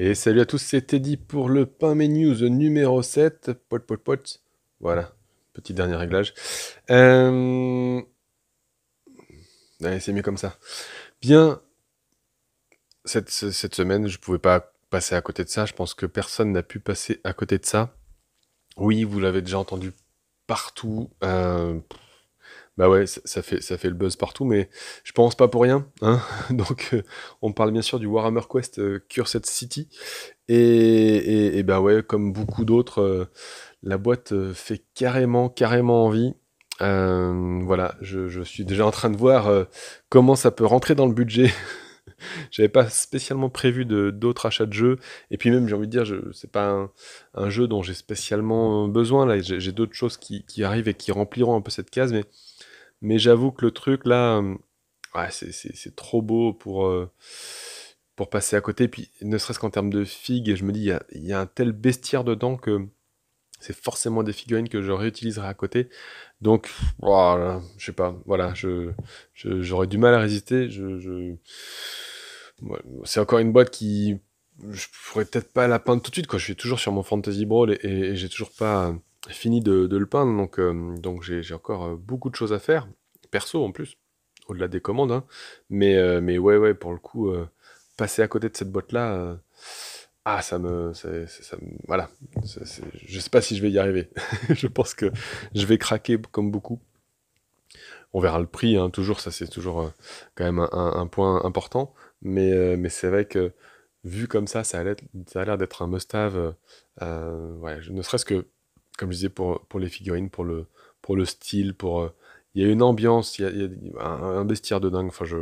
Et salut à tous, c'est Teddy pour le pain News numéro 7. Pot, pot, pot. Voilà, petit dernier réglage. Euh, c'est mieux comme ça. Bien, cette, semaine, je ne pouvais pas passer à côté de ça. Je pense que personne n'a pu passer à côté de ça. Oui, vous l'avez déjà entendu partout. Euh, bah ouais, ça, fait, ça fait le buzz partout, mais je pense pas pour rien. Hein. Donc, euh, on parle bien sûr du Warhammer Quest euh, Cursed City. Et, et, bah ouais, comme beaucoup d'autres, euh, la boîte fait carrément, carrément envie. voilà, je, suis déjà en train de voir comment ça peut rentrer dans le budget. J'avais pas spécialement prévu d'autres achats de jeux. Et puis même, j'ai envie de dire, c'est pas un, jeu dont j'ai spécialement besoin. Là, j'ai d'autres choses qui, qui arrivent et qui rempliront un peu cette case, mais mais j'avoue que le truc là, hum, c'est, trop beau pour, euh, pour passer à côté. Puis ne serait-ce qu'en termes de figues, je me dis, il y a, un tel bestiaire dedans que c'est forcément des figurines que je réutiliserai à côté. Donc, voilà, je sais pas, voilà, je, j'aurais du mal à résister. Je, je- c'est encore une boîte qui. Je pourrais peut-être pas la peindre tout de suite, quoi. Je suis toujours sur mon Fantasy Brawl et j'ai toujours pas fini de, le peindre, donc, euh, donc j'ai encore euh, beaucoup de choses à faire, perso en plus, au-delà des commandes. Hein. Mais, euh, mais ouais, ouais, pour le coup, passer à côté de cette boîte-là, ah, ça me. Ça, ça, voilà. je sais pas si je vais y arriver. je pense que je vais craquer comme beaucoup. On verra le prix, hein, toujours, ça c'est toujours quand même un, point important. Mais, mais c'est vrai que vu comme ça, ça a l'air d'être un must-have. Euh, ouais, ne serait-ce que comme je disais, pour, pour les figurines, pour le, pour le style, pour. Euh, il y a une ambiance, il y a, un, bestiaire de dingue. Enfin, je.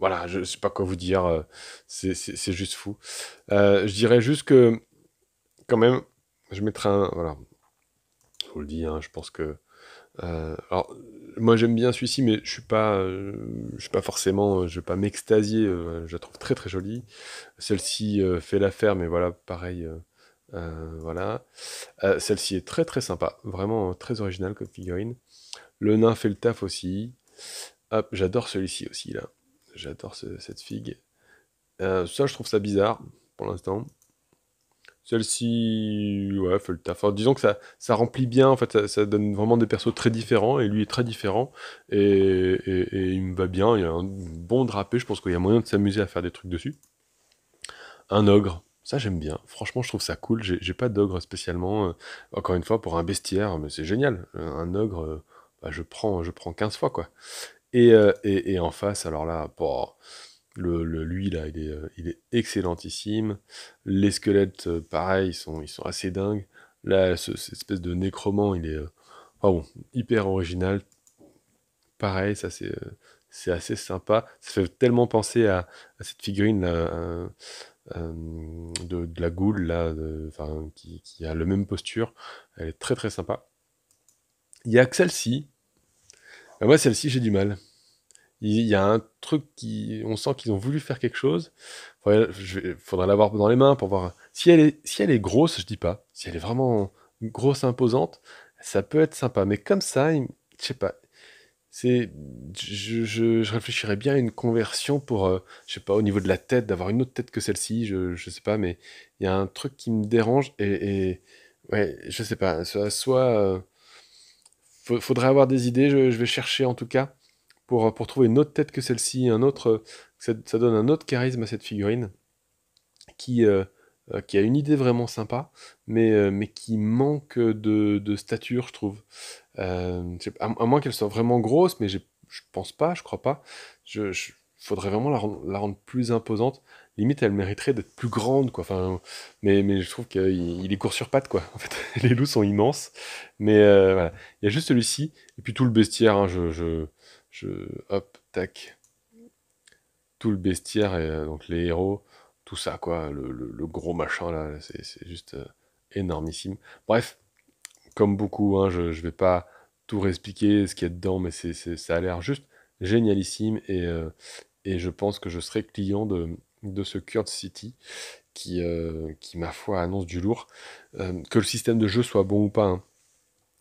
Voilà, je sais pas quoi vous dire. Euh, c'est juste fou. Euh, je dirais juste que, quand même, je mettrai un. Voilà. Je vous le dis, hein, je pense que. alors, moi j'aime bien celui-ci, mais je suis pas, je suis pas forcément, je vais pas m'extasier. je la trouve très très jolie. Celle-ci fait l'affaire, mais voilà, pareil, euh, voilà. Euh, celle-ci est très, très sympa, vraiment, euh, très originale comme figurine. Le nain fait le taf aussi. j'adore celui-ci aussi là. J'adore cette figue. ça, je trouve ça bizarre, pour l'instant. Celle-ci, fait le taf. disons que ça ça remplit bien, en fait, ça donne vraiment des persos très différents et lui est très différent et et il me va bien. Il y a un bon drapé, je pense qu'il y a moyen de s'amuser à faire des trucs dessus. Un ogre. Ça, j'aime bien. Franchement, je trouve ça cool. J'ai pas d'ogre spécialement. Euh, encore une fois, pour un bestiaire, mais c'est génial. Euh, un ogre, euh, bah, je, prends, je prends 15 fois, quoi. Et, en face, alors là, pour lui, là, il est, excellentissime. Les squelettes, pareil, ils sont, ils sont assez dingues. Là, cette espèce de nécromant, il est hyper original. Pareil, ça, c'est assez sympa. Ça fait tellement penser à, cette figurine, là, euh, de, la goule là, qui, a le même posture. Elle est très très sympa. Il y a que celle-ci. Bah, moi, celle-ci, j'ai du mal. Il, y a un truc qui. On sent qu'ils ont voulu faire quelque chose. Il faudrait l'avoir dans les mains pour voir. Si elle, est, si elle est grosse, je dis pas. Si elle est vraiment grosse, imposante, ça peut être sympa. Mais comme ça, je sais pas, c'est je, je, réfléchirais bien à une conversion pour euh, je sais pas au niveau de la tête d'avoir une autre tête que celle-ci je, je sais pas mais il y a un truc qui me dérange et, ouais je sais pas soit, soit euh, faudrait avoir des idées je, vais chercher en tout cas pour pour trouver une autre tête que celle-ci un autre ça, donne un autre charisme à cette figurine qui euh, qui a une idée vraiment sympa, mais, mais qui manque de, de stature, je trouve. Euh, à, moins qu'elle soit vraiment grosse, mais je pense pas, je crois pas. Je, faudrait vraiment la, rendre plus imposante. Limite, elle mériterait d'être plus grande, quoi. Enfin, mais, mais je trouve qu'il est court sur pattes, quoi. En fait, les loups sont immenses. Mais euh, voilà, il y a juste celui-ci et puis tout le bestiaire. Hein, je, je, je, hop, tac, tout le bestiaire et euh, donc les héros, tout ça, quoi. Le, le gros machin là, c'est juste énormissime. Bref, comme beaucoup, hein, je ne vais pas tout réexpliquer ce qu'il y a dedans, mais ça a l'air juste génialissime euh, et, je pense que je serai client de, ce Curd City euh, qui, ma foi, annonce du lourd. Euh, que le système de jeu soit bon ou pas. Hein.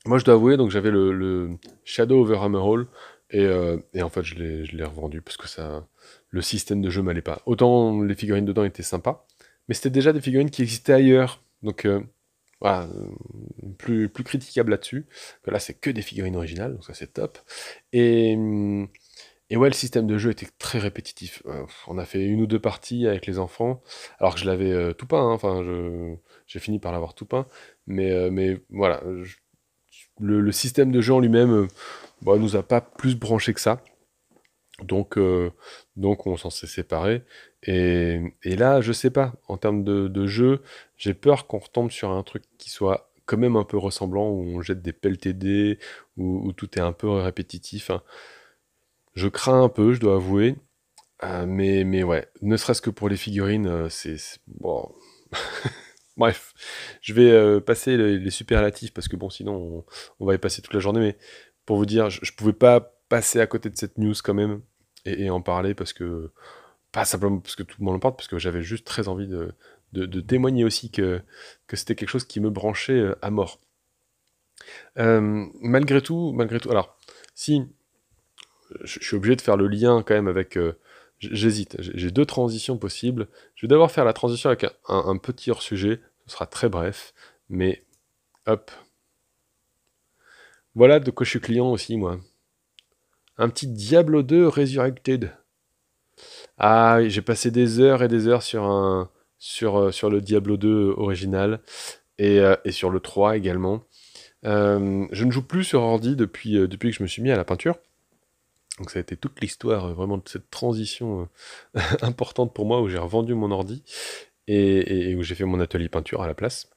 Moi, je dois avouer, donc j'avais le, Shadow over Hammerhall et, et en fait, je l'ai, revendu parce que ça, le système de jeu m'allait pas. Autant les figurines dedans étaient sympas, mais c'était déjà des figurines qui existaient ailleurs. Donc, euh, plus, plus critiquable là-dessus. Que là, c'est que des figurines originales, donc ça, c'est top. Et. Euh, et ouais, le système de jeu était très répétitif. Euh, on a fait une ou deux parties avec les enfants, alors que je l'avais tout peint. Hein, enfin, j'ai fini par l'avoir tout peint. Mais, mais voilà, le, système de jeu en lui-même bah, nous a pas plus branché que ça. Donc, donc on s'en s'est séparé et, là, je sais pas, en termes de, jeu, j'ai peur qu'on retombe sur un truc qui soit quand même un peu ressemblant, où on jette des pelletés TD, où, tout est un peu répétitif. Hein. Je crains un peu, je dois avouer. Euh, mais, mais ouais, ne serait-ce que pour les figurines, euh, c'est. Bon. Bref, je vais euh, passer les, superlatifs parce que bon, sinon on, va y passer toute la journée. Mais pour vous dire, je, pouvais pas passer à côté de cette news quand même et en parler parce que pas simplement parce que tout le monde le porte, parce que j'avais juste très envie de, témoigner aussi que, que c'était quelque chose qui me branchait euh, à mort. Euh, malgré tout, malgré tout, alors, si je, suis obligé de faire le lien quand même avec. Euh, j'hésite, j'ai deux transitions possibles. Je vais d'abord faire la transition avec un, petit hors-sujet, ce sera très bref, mais hop. Voilà de quoi je suis client aussi, moi. Un petit Diablo 2 Resurrected. Ah, j'ai passé des heures et des heures sur, un, sur, euh, sur le Diablo 2 euh, original euh, et, sur le 3 également. je ne joue plus sur ordi depuis, depuis que je me suis mis à la peinture. Donc ça a été toute l'histoire vraiment de cette transition importante pour moi où j'ai revendu mon ordi et où j'ai fait mon atelier peinture à la place.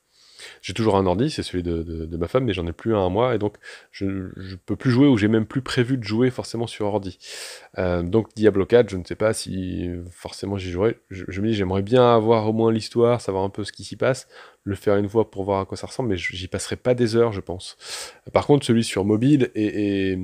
J'ai toujours un ordi, c'est celui de, de, ma femme, mais j'en ai plus un à moi, et donc je ne peux plus jouer ou j'ai même plus prévu de jouer forcément sur ordi. Euh, donc Diablo 4, je ne sais pas si forcément j'y jouerai. Je, me dis, j'aimerais bien avoir au moins l'histoire, savoir un peu ce qui s'y passe, le faire une fois pour voir à quoi ça ressemble, mais j'y passerai pas des heures, je pense. Par contre, celui sur mobile et,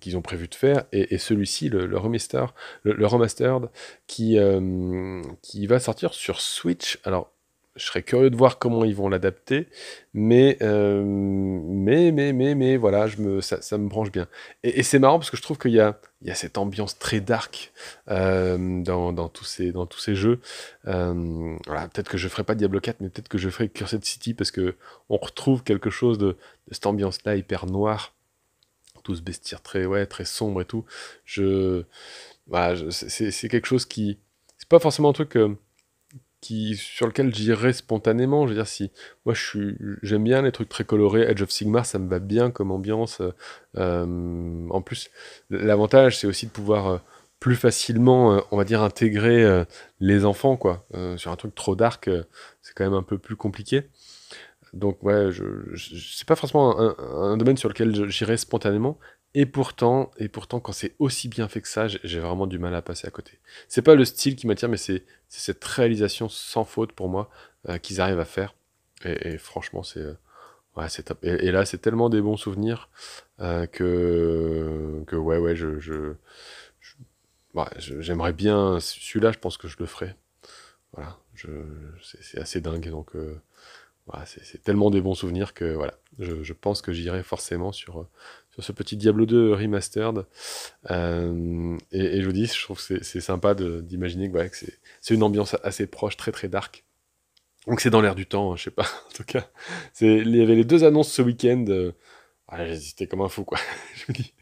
qu'ils ont prévu de faire, et, celui-ci, le, remaster, le, remastered, qui, euh, qui va sortir sur Switch. Alors, je serais curieux de voir comment ils vont l'adapter, mais, euh, mais, mais, mais, mais, voilà, je me, ça, me branche bien. Et, c'est marrant parce que je trouve qu'il y a, il y a cette ambiance très dark euh, dans, tous ces, dans tous ces jeux. Euh, voilà, peut-être que je ferai pas Diablo 4, mais peut-être que je ferai Cursed City parce que on retrouve quelque chose de, cette ambiance-là hyper noire, tout ce bestiaire très, ouais, très sombre et tout. Je, voilà, c'est quelque chose qui, c'est pas forcément un truc que qui, sur lequel j'irai spontanément. Je veux dire, si moi je suis, j'aime bien les trucs très colorés, Edge of Sigmar, ça me va bien comme ambiance. Euh, euh, en plus, l'avantage, c'est aussi de pouvoir euh, plus facilement, on va dire, intégrer les enfants, quoi. sur un truc trop dark, c'est quand même un peu plus compliqué. Donc ouais, je, sais c'est pas forcément un, domaine sur lequel j'irai spontanément, et pourtant, et pourtant, quand c'est aussi bien fait que ça, j'ai vraiment du mal à passer à côté. C'est pas le style qui m'attire, mais c'est cette réalisation sans faute pour moi euh, qu'ils arrivent à faire. Et, franchement, c'est euh, ouais, c'est top. Et, là, c'est tellement des bons souvenirs euh, que que ouais, ouais, je, j'aimerais je, bien celui-là. Je pense que je le ferai. Voilà, je, c'est assez dingue. Donc c'est tellement des bons souvenirs que voilà, je, je pense que j'irai forcément sur sur ce petit Diablo 2 remastered. Euh, et, et, je vous dis, je trouve que c'est sympa d'imaginer que, ouais, que c'est une ambiance assez proche, très très dark. Donc c'est dans l'air du temps, hein, je sais pas. En tout cas, il y avait les deux annonces ce week-end. Euh, ah, j'hésitais comme un fou, quoi. je vous dis.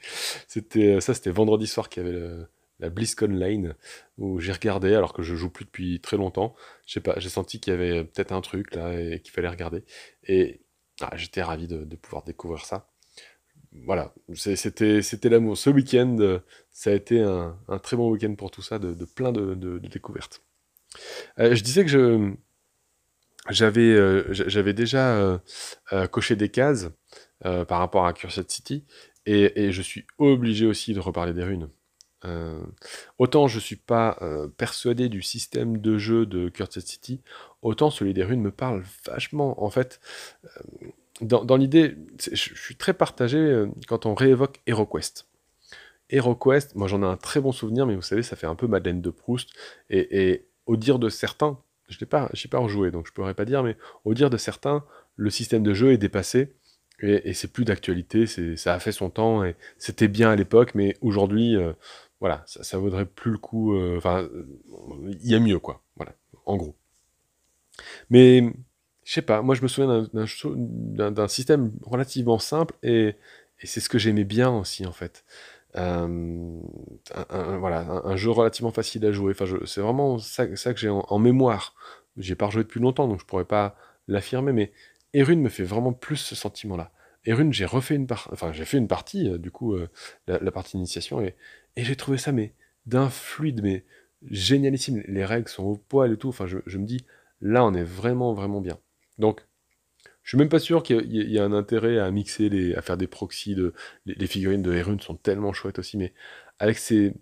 C'était euh, ça, c'était vendredi soir qu'il y avait la BlizzCon Line où j'ai regardé alors que je joue plus depuis très longtemps. Je sais pas, j'ai senti qu'il y avait peut-être un truc là et qu'il fallait regarder. Et ah, j'étais ravi de pouvoir découvrir ça voilà, c'était l'amour. Ce week-end, euh, ça a été un, très bon week-end pour tout ça, de, plein de, découvertes. Euh, je disais que euh, j'avais déjà coché des cases par rapport à Cursed City, et, et, je suis obligé aussi de reparler des runes. autant je ne suis pas persuadé du système de jeu de Cursed City, autant celui des runes me parle vachement. En fait, dans, l'idée, je, suis très partagé euh, quand on réévoque HeroQuest. HeroQuest, moi j'en ai un très bon souvenir, mais vous savez, ça fait un peu Madeleine de Proust. Et, au dire de certains, je n'ai pas, pas rejoué, donc je ne pourrais pas dire, mais au dire de certains, le système de jeu est dépassé et, c'est plus d'actualité, ça a fait son temps et c'était bien à l'époque, mais aujourd'hui, euh, voilà, ça, ça, vaudrait plus le coup. Euh, enfin, il y a mieux, quoi. Voilà, en gros. Mais je sais pas, moi je me souviens d'un système relativement simple et, c'est ce que j'aimais bien aussi en fait. Euh, voilà, un, jeu relativement facile à jouer. Enfin, c'est vraiment ça, que j'ai en, mémoire. mémoire. J'ai pas rejoué depuis longtemps, donc je pourrais pas l'affirmer, mais Erune me fait vraiment plus ce sentiment-là. Erune, j'ai refait une partie, enfin, j'ai fait une partie, euh, du coup, euh, la, partie d'initiation, et, j'ai trouvé ça, mais d'un fluide, mais génialissime. Les règles sont au poil et tout. Enfin, je me dis, là, on est vraiment, vraiment bien. Donc, je suis même pas sûr qu'il y, ait a un intérêt à mixer, les, à faire des proxys. De, les, figurines de Erune sont tellement chouettes aussi, mais avec ces.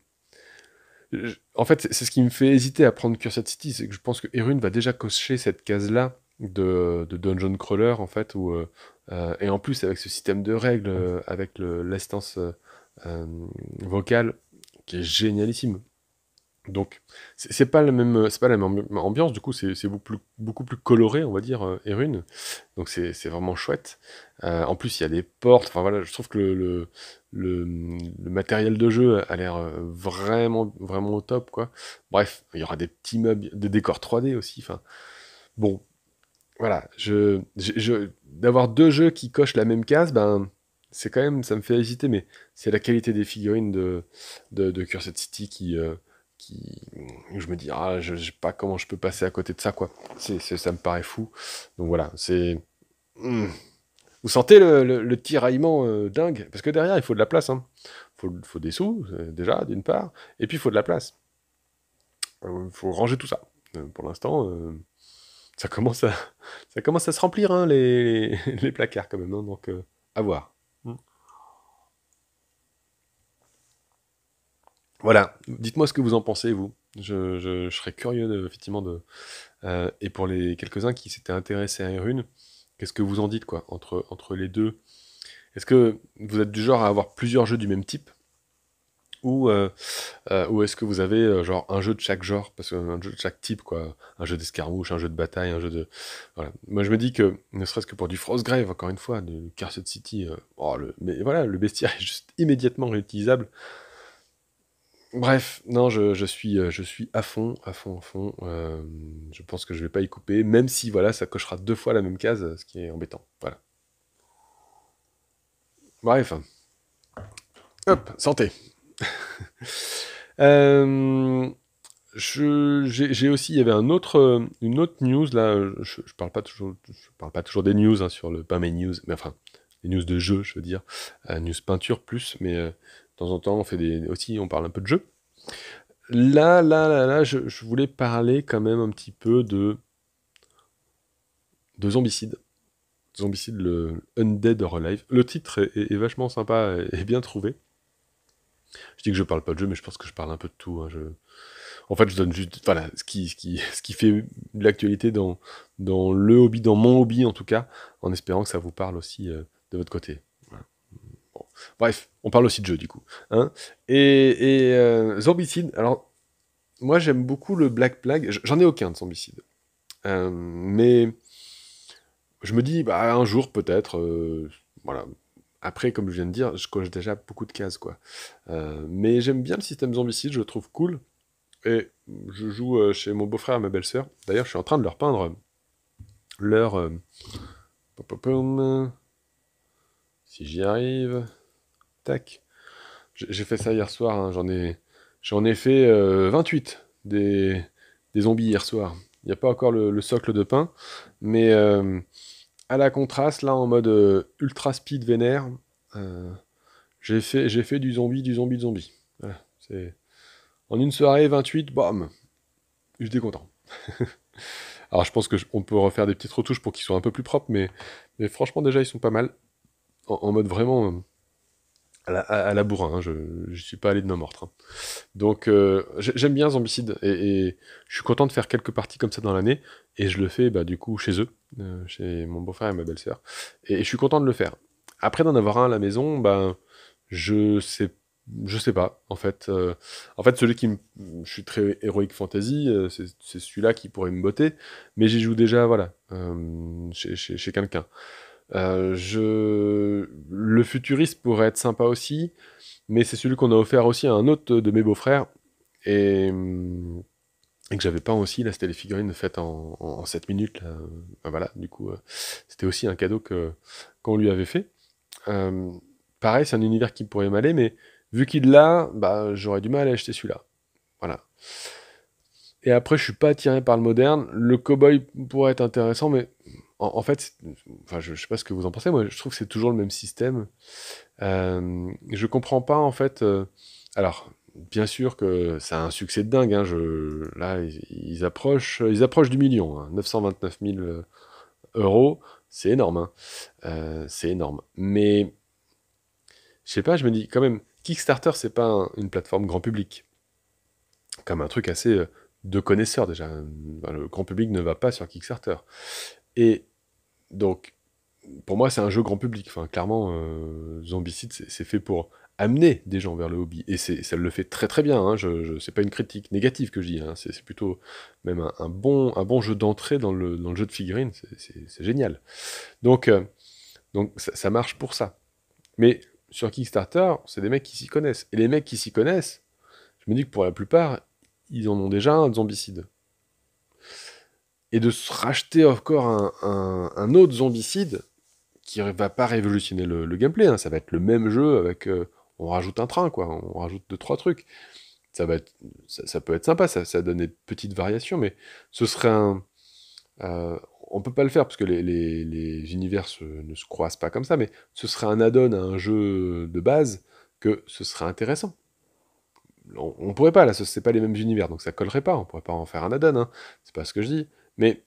en fait, c'est ce qui me fait hésiter à prendre Cursed City, c'est que je pense que Erune va déjà cocher cette case-là de, Dungeon Crawler, en fait, euh, euh, et en plus, avec ce système de règles, euh, avec l'instance vocale, qui est génialissime. Donc, c'est pas la même, pas la même ambiance. Du coup, c'est beaucoup plus, coloré, on va dire, euh, Erune. Donc, c'est vraiment chouette. Euh, en plus, il y a des portes. Enfin voilà, je trouve que le, le, matériel de jeu a l'air euh, vraiment, vraiment au top, quoi. Bref, il y aura des petits meubles, des décors 3D aussi. Enfin, bon, voilà. d'avoir deux jeux qui cochent la même case, ben c'est quand même, ça me fait hésiter. Mais c'est la qualité des figurines de de, de Cursed City qui qui je me dis ah, je, ne sais pas comment je peux passer à côté de ça quoi c'est, ça me paraît fou donc voilà c'est hmm. vous sentez le, tiraillement euh, dingue parce que derrière il faut de la place Il hein. faut, des sous euh, déjà d'une part et puis il faut de la place il euh, faut ranger tout ça pour l'instant ça commence à ça commence à se remplir hein, les, les, placards quand même hein. donc à voir Voilà, dites-moi ce que vous en pensez, vous. Je, serais curieux, effectivement, de... Euh, et pour les quelques-uns qui s'étaient intéressés à Rune, qu'est-ce que vous en dites, quoi, entre, entre les deux Est-ce que vous êtes du genre à avoir plusieurs jeux du même type ou, euh, euh, ou est-ce que vous avez genre un jeu de chaque genre parce qu'un jeu de chaque type quoi un jeu d'escarmouche un jeu de bataille un jeu de voilà moi je me dis que ne serait-ce que pour du Frostgrave encore une fois du Cursed City oh, le... mais voilà le bestiaire est juste immédiatement réutilisable Bref, non, je, suis, euh, je suis à fond, à fond, à fond. Euh, je pense que je ne vais pas y couper, même si voilà, ça cochera deux fois la même case, ce qui est embêtant. Voilà. Bref. Hop, santé. Euh, j'ai aussi, il y avait un autre, une autre news là. Je, ne parle pas toujours, je parle pas toujours des news hein, sur le pas mes news, mais enfin les news de jeu, je veux dire, news peinture plus, mais de temps en temps, on fait des, aussi, on parle un peu de jeu. Là, là, là, là, je, voulais parler quand même un petit peu de, de zombicide. Zombicide, le Undead or Le titre est, vachement sympa et, bien trouvé. Je dis que je parle pas de jeu, mais je pense que je parle un peu de tout. Hein. En fait, je donne juste voilà, ce, qui, ce, qui, ce qui fait l'actualité dans, dans le hobby, dans mon hobby en tout cas, en espérant que ça vous parle aussi euh, de votre côté. Bref, on parle aussi de jeu du coup. Hein. Et, euh, Zombicide, alors moi j'aime beaucoup le Black Plague, j'en ai aucun de Zombicide. Euh, mais je me dis, bah, un jour peut-être, euh, voilà. Après, comme je viens de dire, je coche déjà beaucoup de cases, quoi. mais j'aime bien le système Zombicide, je le trouve cool. Et je joue chez mon beau-frère et ma belle-sœur. D'ailleurs, je suis en train de leur peindre leur... Si j'y arrive. J'ai fait ça hier soir, hein. j'en ai, j'en ai fait 28 euh, des, zombies hier soir. Il n'y a pas encore le, socle de pain, mais euh, à la contraste, là en mode euh, ultra speed vénère, j'ai fait, j'ai fait du zombie, du zombie, de zombie. c'est... En une soirée, 28, bam suis content. Alors je pense qu'on peut refaire des petites retouches pour qu'ils soient un peu plus propres, mais, franchement déjà ils sont pas mal. en mode vraiment à la, bourrin, hein, je suis pas allé de nos morte. Hein. Donc euh, j'aime bien Zombicide et, je suis content de faire quelques parties comme ça dans l'année et je le fais bah, du coup chez eux, euh, chez mon beau-frère et ma belle-sœur. Et, je suis content de le faire. Après d'en avoir un à la maison, bah, je sais je sais pas en fait euh, en fait celui qui me je suis très héroïque fantasy c'est celui-là qui pourrait me botter mais j'y joue déjà voilà chez quelqu'un euh, je... Le futuriste pourrait être sympa aussi, mais c'est celui qu'on a offert aussi à un autre de mes beaux-frères et, que j'avais pas aussi. Là, c'était les figurines faites en, en, 7 minutes. voilà, du coup, euh, c'était aussi un cadeau que, qu'on lui avait fait. Euh, pareil, c'est un univers qui pourrait m'aller, mais vu qu'il l'a, bah, j'aurais du mal à acheter celui-là. Voilà. Et après, je suis pas attiré par le moderne. Le cowboy pourrait être intéressant, mais en, fait, je, ne sais pas ce que vous en pensez, moi je trouve que c'est toujours le même système. Je euh, je comprends pas en fait. Euh, alors, bien sûr que ça a un succès de dingue. Hein, là, ils, approchent, ils approchent du million, 929 hein, 000 euh, euros, c'est énorme. Hein, c'est énorme. Mais je sais pas, je me dis quand même, Kickstarter, c'est pas une plateforme grand public, comme un truc assez de connaisseurs déjà. Le grand public ne va pas sur Kickstarter. Et donc, pour moi, c'est un jeu grand public. Enfin, clairement, euh, Zombicide, c'est fait pour amener des gens vers le hobby. Et ça le fait très très bien. Hein. Je, c'est pas une critique négative que je dis. Hein. C'est plutôt même un, bon, un bon jeu d'entrée dans le, jeu de figurines. C'est génial. Donc, euh, donc ça, ça, marche pour ça. Mais sur Kickstarter, c'est des mecs qui s'y connaissent. Et les mecs qui s'y connaissent, je me dis que pour la plupart, ils en ont déjà un de zombicide et de se racheter encore un, autre zombicide qui va pas révolutionner le, gameplay. Hein. Ça va être le même jeu avec. Euh, on rajoute un train, quoi. On rajoute deux, trois trucs. Ça, va ça, peut être sympa, ça, ça donne des petites variations, mais ce serait un. Euh, on peut pas le faire parce que les, les, univers ne se croisent pas comme ça, mais ce serait un add-on à un jeu de base que ce serait intéressant. On, pourrait pas, là, ce pas les mêmes univers, donc ça collerait pas, on pourrait pas en faire un add-on, hein. c'est pas ce que je dis. Mais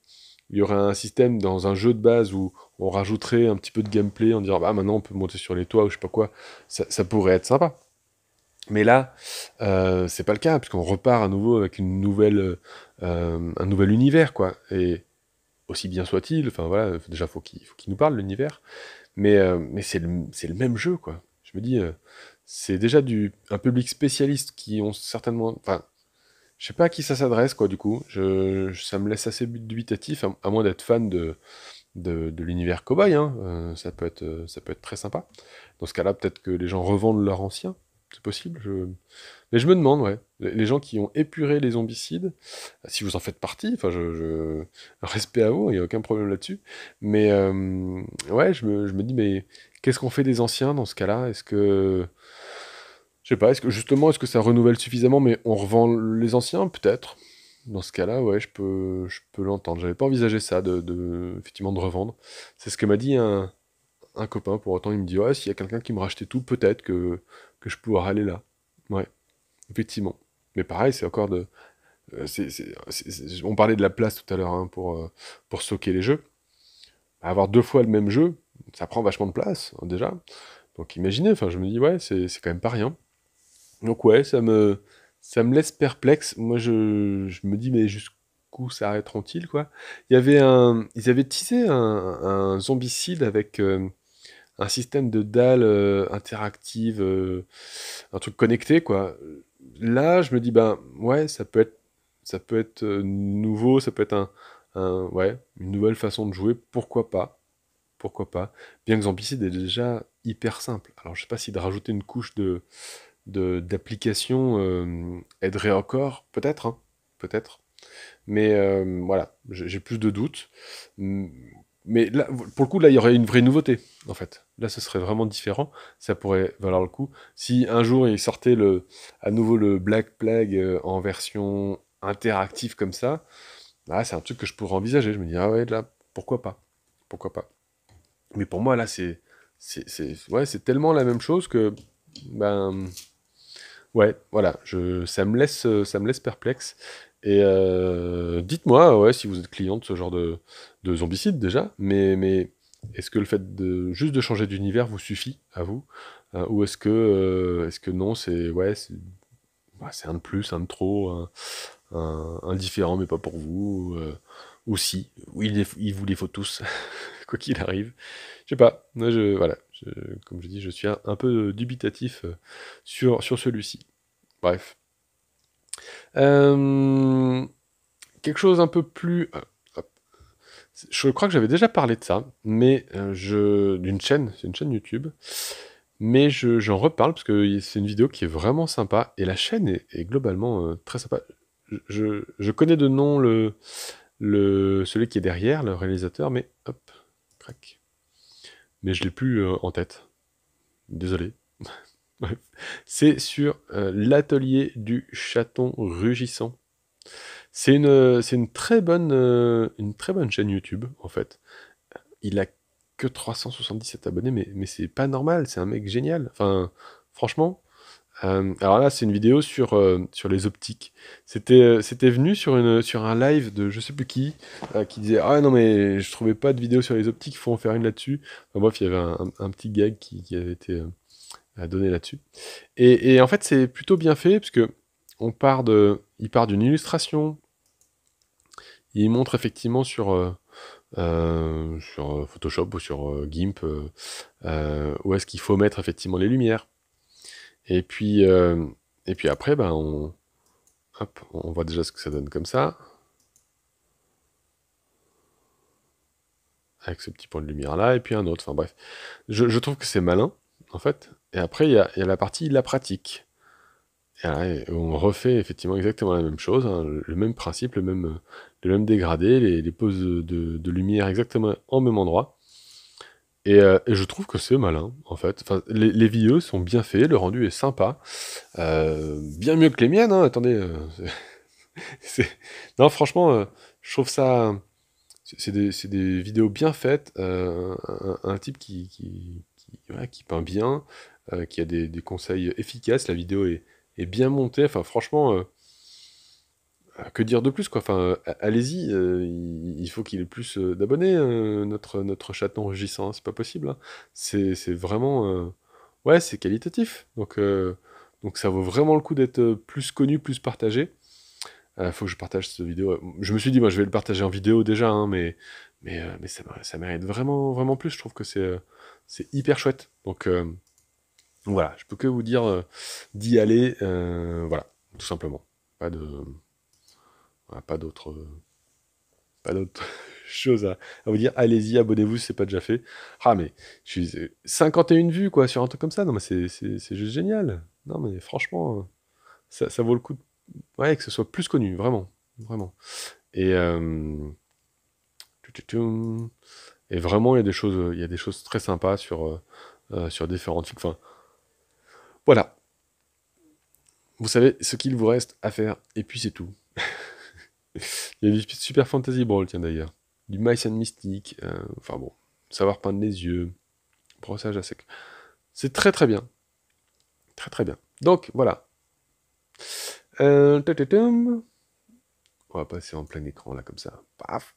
il y aurait un système dans un jeu de base où on rajouterait un petit peu de gameplay en disant bah maintenant on peut monter sur les toits ou je sais pas quoi, ça, pourrait être sympa. Mais là, euh, c'est pas le cas, puisqu'on repart à nouveau avec une nouvelle, euh, un nouvel univers, quoi. Et aussi bien soit-il, enfin voilà, déjà faut qu'il faut qu'il nous parle l'univers, mais, euh, mais c'est le, le, même jeu, quoi. Je me dis, c'est déjà du, un public spécialiste qui ont certainement, enfin, je sais pas à qui ça s'adresse, quoi, du coup. ça me laisse assez dubitatif, à, moins d'être fan de, de, l'univers cowboy. Hein. Euh, ça, peut être, euh, ça peut être très sympa. Dans ce cas-là, peut-être que les gens revendent leurs anciens. C'est possible. Mais je me demande, ouais. Les gens qui ont épuré les zombicides, euh, si vous en faites partie, enfin, je, respect à vous, il n'y a aucun problème là-dessus. Mais ouais, je me, je me, dis, mais qu'est-ce qu'on fait des anciens dans ce cas-là Est-ce que je sais pas, est-ce que justement, est-ce que ça renouvelle suffisamment, mais on revend les anciens Peut-être. Dans ce cas-là, ouais, je peux, je peux l'entendre. J'avais pas envisagé ça, de, effectivement, de revendre. C'est ce que m'a dit un, copain. Pour autant, il me dit Ouais, s'il y a quelqu'un qui me rachetait tout, peut-être que, que je pourrais aller là. Ouais, effectivement. Mais pareil, c'est encore de. Euh, on parlait de la place tout à l'heure hein, pour, euh, pour stocker les jeux. Avoir deux fois le même jeu, ça prend vachement de place, hein, déjà. Donc imaginez, enfin, je me dis Ouais, c'est quand même pas rien. Donc ouais, ça me, ça me laisse perplexe. Moi, je, je me dis, mais jusqu'où s'arrêteront-ils, quoi Il y avait un, Ils avaient tissé un, un zombicide avec euh, un système de dalles euh, interactives, euh, un truc connecté, quoi. Là, je me dis, ben ouais, ça peut être, ça peut être nouveau, ça peut être un, ouais, une nouvelle façon de jouer, pourquoi pas pourquoi pas Bien que Zombicide est déjà hyper simple. Alors je sais pas si de rajouter une couche de, d'application euh, aiderait encore, peut-être, hein, peut-être. Mais euh, voilà, j'ai plus de doutes. Mais là, pour le coup, là, il y aurait une vraie nouveauté, en fait. Là, ce serait vraiment différent. Ça pourrait valoir le coup. Si un jour, il sortait le, à nouveau le Black Plague euh, en version interactive comme ça, bah, c'est un truc que je pourrais envisager. Je me dis, ah ouais, là, pourquoi pas Pourquoi pas Mais pour moi, là, c'est ouais, tellement la même chose que... Ben, Ouais, voilà, je, ça, me laisse, euh, ça me laisse perplexe. Et euh, dites-moi, ouais, si vous êtes client de ce genre de, de zombicide déjà, mais, mais est-ce que le fait de juste de changer d'univers vous suffit à vous euh, Ou est-ce que, que non, c'est ouais, bah, un de plus, un de trop, un, différent mais pas pour vous Ou si, il, vous les faut tous, quoi qu'il arrive. Je sais pas, je, voilà, comme je dis, je suis un, peu dubitatif euh, sur, sur celui-ci. Bref. Euh, quelque chose un peu plus. Euh, je crois que j'avais déjà parlé de ça, mais je d'une chaîne, c'est une chaîne YouTube, mais j'en reparle parce que c'est une vidéo qui est vraiment sympa et la chaîne est, globalement très sympa. Je, connais de nom le, le celui qui est derrière, le réalisateur, mais hop, crac mais je l'ai plus euh, en tête. Désolé. c'est sur euh, l'atelier du chaton rugissant. C'est une, euh, c'est une très bonne, une très bonne chaîne YouTube en fait. Il a que 377 abonnés, mais, mais c'est pas normal. C'est un mec génial. Enfin, franchement, euh, alors là, c'est une vidéo sur, euh, sur les optiques. Euh, c'était venu sur, une, sur un live de je sais plus qui, qui disait Ah non, mais je trouvais pas de vidéo sur les optiques, il faut en faire une là-dessus. bref, il y avait un, petit gag qui, avait été donné là-dessus. Et, en fait, c'est plutôt bien fait, parce que on part de, il part d'une illustration. Il montre effectivement sur, sur Photoshop ou sur Gimp où est-ce qu'il faut mettre effectivement les lumières et puis, euh, et puis après, ben, on, on voit déjà ce que ça donne comme ça. Avec ce petit point de lumière là, et puis un autre. Enfin bref, je, trouve que c'est malin, en fait. Et après, il y a, la partie la pratique. on refait effectivement exactement la même chose, hein, le même principe, le même, le même dégradé, les, poses de, de, lumière exactement au même endroit. Euh, et, je trouve que c'est malin, en fait. les, les e sont bien faits, le rendu est sympa. Euh, bien mieux que les miennes, hein, attendez. Euh, non, franchement, je trouve ça. C'est des, vidéos bien faites. Un, type qui, qui, peint bien, qui a des, conseils efficaces. La vidéo est, est bien montée. Enfin, franchement, que dire de plus quoi Enfin, allez-y, euh, il faut qu'il ait plus euh, d'abonnés, hein, notre, notre chaton rugissant, hein, c'est pas possible. Hein. C'est, vraiment. Euh, ouais, c'est qualitatif. Donc, donc ça vaut vraiment le coup d'être plus connu, plus partagé. il faut que je partage cette vidéo. Je me suis dit, moi, je vais le partager en vidéo déjà, mais, mais, mais ça, mérite vraiment, vraiment plus. Je trouve que c'est, c'est hyper chouette. Donc, voilà, je peux que vous dire d'y aller. voilà, tout simplement. Pas de pas d'autres euh, pas d'autre chose à, vous dire. Allez-y, abonnez-vous si c'est pas déjà fait. Ah, mais je suis 51 euh, vues quoi sur un truc comme ça. Non, mais c'est juste génial. Non, mais franchement, euh, ça, vaut le coup que ce soit plus connu, vraiment. Vraiment. Et, et vraiment, il y, a des choses, il y a des choses très sympas sur, sur différentes Enfin, voilà. Vous savez ce qu'il vous reste à faire, et puis c'est tout. Il y a du Super Fantasy Brawl, tiens d'ailleurs. Du Mice and Mystic. Euh, enfin bon, savoir peindre les yeux. Brossage à sec. C'est très très bien. Très très bien. Donc voilà. Euh, On va passer en plein écran là comme ça. Paf.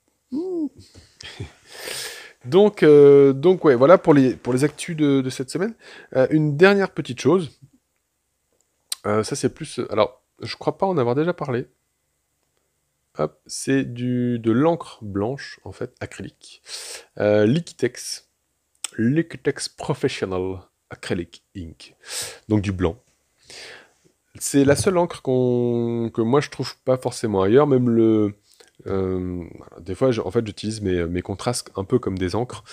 donc, euh, donc ouais, voilà pour les, pour les actus de, cette semaine. une dernière petite chose. ça c'est plus... Alors, je crois pas en avoir déjà parlé c'est du de l'encre blanche, en fait, acrylique. Euh, Liquitex. Liquitex Professional Acrylic Ink. Donc du blanc. C'est la seule encre que moi je trouve pas forcément ailleurs, même le... Euh, des fois, en fait, j'utilise mes, mes, contrastes un peu comme des encres,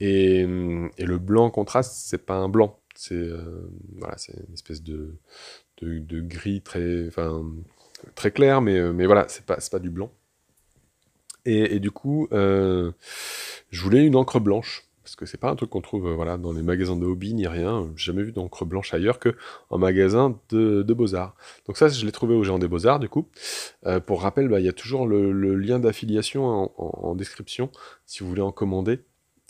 et, le blanc contraste, c'est pas un blanc, c'est euh, une espèce de, de, gris très, enfin, très clair, mais, euh, mais voilà, c'est pas, pas du blanc. Et, du coup, euh, je voulais une encre blanche, parce que c'est pas un truc qu'on trouve euh, voilà, dans les magasins de hobby ni rien. J'ai jamais vu d'encre blanche ailleurs que en magasin de, de Beaux-Arts. Donc ça, je l'ai trouvé au géant des Beaux-Arts, du coup. pour rappel, bah, il y a toujours le, lien d'affiliation en, description, si vous voulez en commander.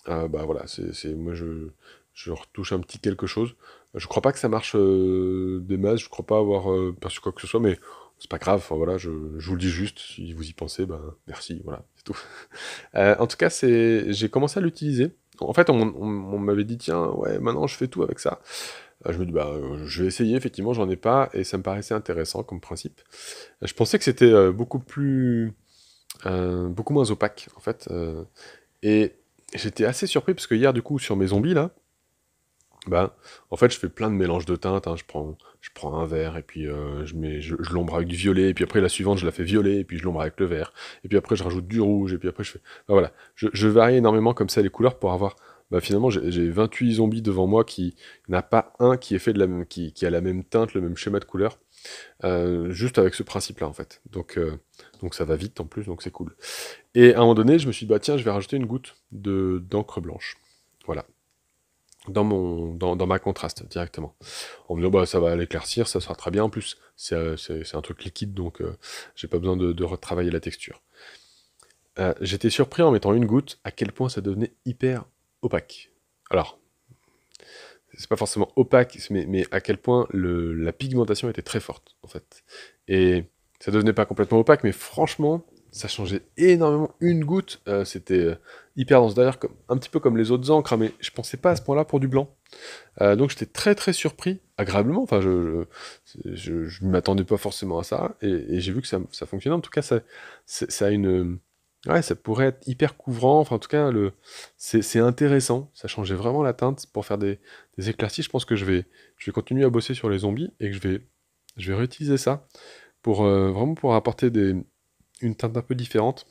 bah voilà, c'est moi je, je retouche un petit quelque chose. Je crois pas que ça marche des masses, je crois pas avoir parce perçu quoi que ce soit, mais c'est pas grave, enfin, voilà, je, vous le dis juste, si vous y pensez, ben, merci, voilà, c'est tout. Euh, en tout cas, c'est, j'ai commencé à l'utiliser. En fait, on, m'avait dit, tiens, ouais, maintenant je fais tout avec ça. Euh, je me dis, bah, euh, je vais essayer, effectivement, j'en ai pas, et ça me paraissait intéressant comme principe. Je pensais que c'était beaucoup plus. beaucoup moins opaque, en fait. et j'étais assez surpris, parce que hier, du coup, sur mes zombies, là, bah, en fait, je fais plein de mélanges de teintes. Hein. Je prends, je prends un vert et puis euh, je mets, je, l'ombre avec du violet. Et puis après, la suivante, je la fais violet et puis je l'ombre avec le vert. Et puis après, je rajoute du rouge. Et puis après, je fais. Bah, voilà. Je, varie énormément comme ça les couleurs pour avoir. Bah, finalement, j'ai 28 zombies devant moi qui n'a pas un qui est fait de la qui, a la même teinte, le même schéma de couleur. Euh, juste avec ce principe-là, en fait. Donc, euh, donc ça va vite en plus, donc c'est cool. Et à un moment donné, je me suis dit, bah tiens, je vais rajouter une goutte de d'encre blanche. Voilà dans, mon, dans, dans ma contraste directement. En me disant, bah, ça va l'éclaircir, ça sera très bien. En plus, c'est euh, un truc liquide, donc euh, j'ai pas besoin de, de, retravailler la texture. Euh, j'étais surpris en mettant une goutte à quel point ça devenait hyper opaque. Alors, c'est pas forcément opaque, mais, mais à quel point le, la pigmentation était très forte, en fait. Et ça devenait pas complètement opaque, mais franchement, ça changeait énormément. Une goutte, c'était hyper dense. D'ailleurs, un petit peu comme les autres encres, hein, mais je pensais pas à ce point-là pour du blanc. Euh, donc j'étais très très surpris, agréablement. Enfin, je je, m'attendais pas forcément à ça, et, j'ai vu que ça, fonctionnait. En tout cas, ça, a une Ouais, ça pourrait être hyper couvrant. Enfin, en tout cas, le... c'est intéressant. Ça changeait vraiment la teinte pour faire des, des éclaircies. Je pense que je vais, je vais continuer à bosser sur les zombies et que je vais, je vais réutiliser ça pour euh, vraiment pour apporter des... une teinte un peu différente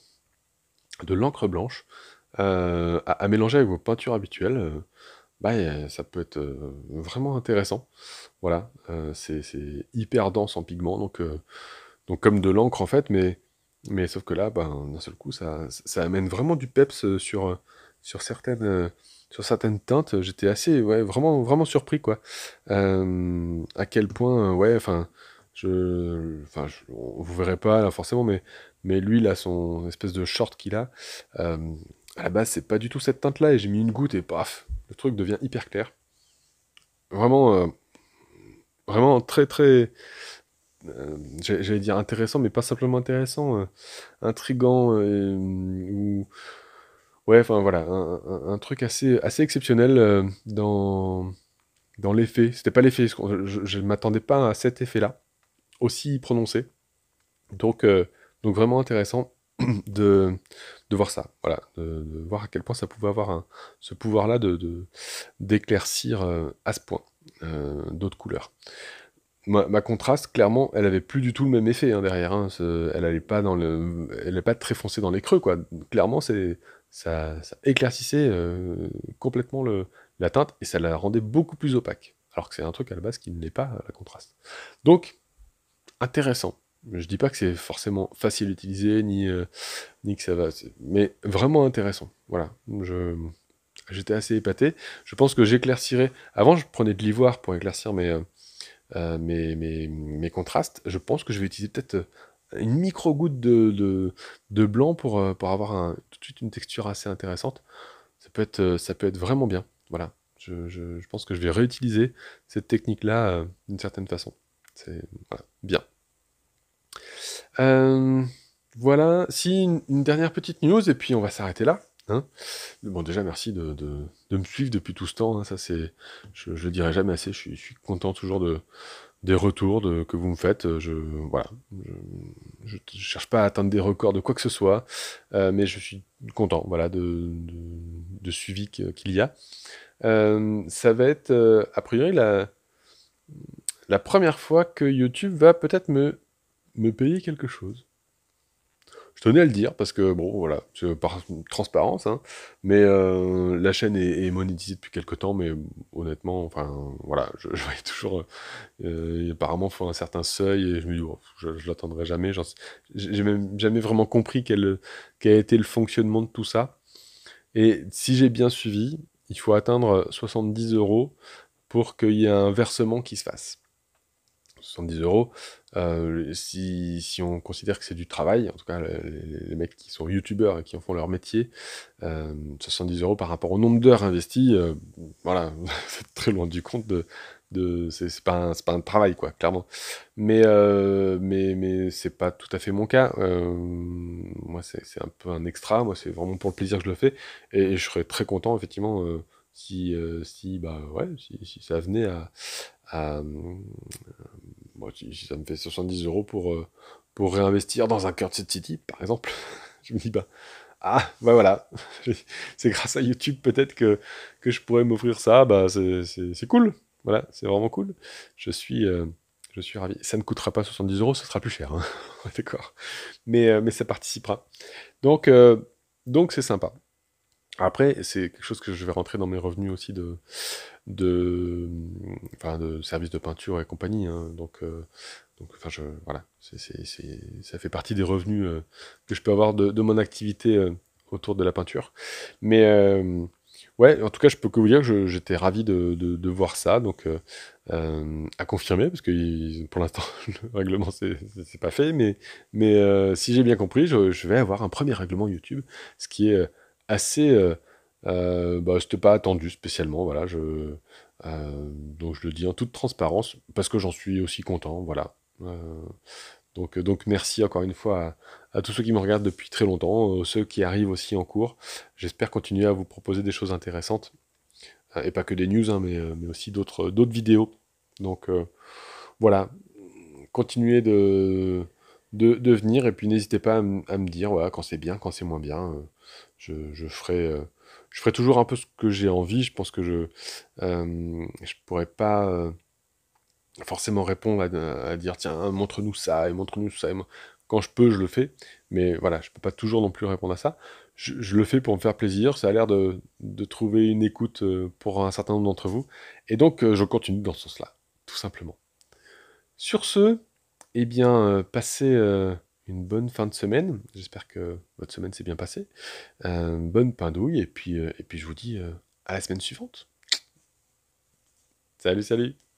de l'encre blanche. Euh, à, mélanger avec vos peintures habituelles, euh, bah, ça peut être euh, vraiment intéressant. Voilà, c'est hyper dense en pigment donc, donc comme de l'encre en fait, mais, mais sauf que là, ben, d'un seul coup, ça, ça, amène vraiment du peps sur, sur, certaines, sur certaines teintes. J'étais assez, ouais, vraiment, vraiment surpris, quoi. à quel point, ouais, enfin, je, enfin, vous verrez pas là forcément, mais, mais lui, a son espèce de short qu'il a, à la base c'est pas du tout cette teinte là et j'ai mis une goutte et paf, le truc devient hyper clair. Vraiment, euh, vraiment très très, euh, j'allais dire intéressant, mais pas simplement intéressant, euh, intrigant ou ouais, enfin voilà, un, truc assez assez exceptionnel dans dans l'effet. C'était pas l'effet, je, ne m'attendais pas à cet effet là aussi prononcé. Donc donc vraiment intéressant de de voir ça, voilà, de, voir à quel point ça pouvait avoir ce pouvoir-là de d'éclaircir euh, à ce point euh, d'autres couleurs. Ma, contraste, clairement, elle avait plus du tout le même effet hein, derrière. Hein, elle n'allait pas dans le, elle pas très foncée dans les creux, quoi. Clairement, c'est ça, éclaircissait euh, complètement le, la teinte et ça la rendait beaucoup plus opaque. Alors que c'est un truc à la base qui ne l'est pas, la contraste. Donc, intéressant. Je dis pas que c'est forcément facile à utiliser, ni, euh, ni que ça va. Mais vraiment intéressant. Voilà. Je, j'étais assez épaté. Je pense que j'éclaircirai. Avant, je prenais de l'ivoire pour éclaircir euh, euh, mes, mes, mes, contrastes. Je pense que je vais utiliser peut-être une micro goutte de, de, blanc pour, pour avoir tout de suite une texture assez intéressante. Ça peut être, ça peut être vraiment bien. Voilà. Je, je, pense que je vais réutiliser cette technique-là d'une certaine façon. C'est bien. Euh, voilà, si une, dernière petite news, et puis on va s'arrêter là. Hein. Bon, déjà, merci de, me suivre depuis tout ce temps. Hein, ça, c'est, je, dirais dirai jamais assez. Je, suis content toujours de, des retours que vous me faites. Je voilà, je, cherche pas à atteindre des records de quoi que ce soit, euh, mais je suis content voilà de, suivi qu'il y a. Euh, ça va être a priori la première fois que YouTube va peut-être me me payer quelque chose. Je tenais à le dire parce que, bon, voilà, par transparence, hein, mais euh, la chaîne est, monétisée depuis quelques temps, mais honnêtement, enfin, voilà, je, voyais toujours. Euh, apparemment, il faut un certain seuil et je me dis, bon, je, l'attendrai jamais. J'ai même jamais vraiment compris quel, quel a été le fonctionnement de tout ça. Et si j'ai bien suivi, il faut atteindre 70 euros pour qu'il y ait un versement qui se fasse. 70 euros. Euh, si, on considère que c'est du travail, en tout cas les, mecs qui sont youtubeurs et qui en font leur métier, 70 euh, euros par rapport au nombre d'heures investies, euh, voilà, c'est très loin du compte de. de c'est pas, un, travail, quoi, clairement. Mais, mais, mais c'est pas tout à fait mon cas. moi, c'est un peu un extra. Moi, c'est vraiment pour le plaisir que je le fais. Et, je serais très content, effectivement si, si, bah ouais, si ça venait à, euh, euh, moi ça me fait 70 euros pour, euh, pour réinvestir dans un cette City, par exemple. je me dis, bah, ah, bah voilà, c'est grâce à YouTube peut-être que, que je pourrais m'offrir ça, bah c'est cool, voilà, c'est vraiment cool. Je suis, je suis ravi. Ça ne coûtera pas 70 euros, ce sera plus cher, hein. d'accord. Mais, mais ça participera. Donc, donc c'est sympa. Après, c'est quelque chose que je vais rentrer dans mes revenus aussi de, de, enfin de services de peinture et compagnie. Hein. Donc, euh, donc, enfin, je, voilà, ça fait partie des revenus euh, que je peux avoir de, mon activité euh, autour de la peinture. Mais ouais, en tout cas, je peux que vous dire que j'étais ravi de, voir ça. Donc, à confirmer, parce que pour l'instant, le règlement, c'est pas fait. Mais, mais si j'ai bien compris, je, vais avoir un premier règlement YouTube, ce qui est assez. Euh, euh bah, c'était pas attendu spécialement, voilà. Je, euh, donc je le dis en toute transparence parce que j'en suis aussi content, voilà. Euh, donc, donc merci encore une fois à, tous ceux qui me regardent depuis très longtemps, ceux qui arrivent aussi en cours. J'espère continuer à vous proposer des choses intéressantes et pas que des news, hein, mais, aussi d'autres d'autres vidéos. Donc voilà, continuez de, de, venir et puis n'hésitez pas à, me dire voilà, quand c'est bien, quand c'est moins bien je, ferai euh, je ferai toujours un peu ce que j'ai envie. Je pense que je ne euh, je pourrais pas euh, forcément répondre à, dire tiens hein, montre-nous ça et montre-nous ça. quand je peux, je le fais, mais voilà, je peux pas toujours non plus répondre à ça. Je, le fais pour me faire plaisir. Ça a l'air de, trouver une écoute pour un certain nombre d'entre vous, et donc je continue dans ce sens-là, tout simplement. Sur ce, eh bien, passez une bonne fin de semaine. J'espère que votre semaine s'est bien passée. Euh, bonne pindouille, et puis, euh, et puis je vous dis euh, à la semaine suivante. Salut, salut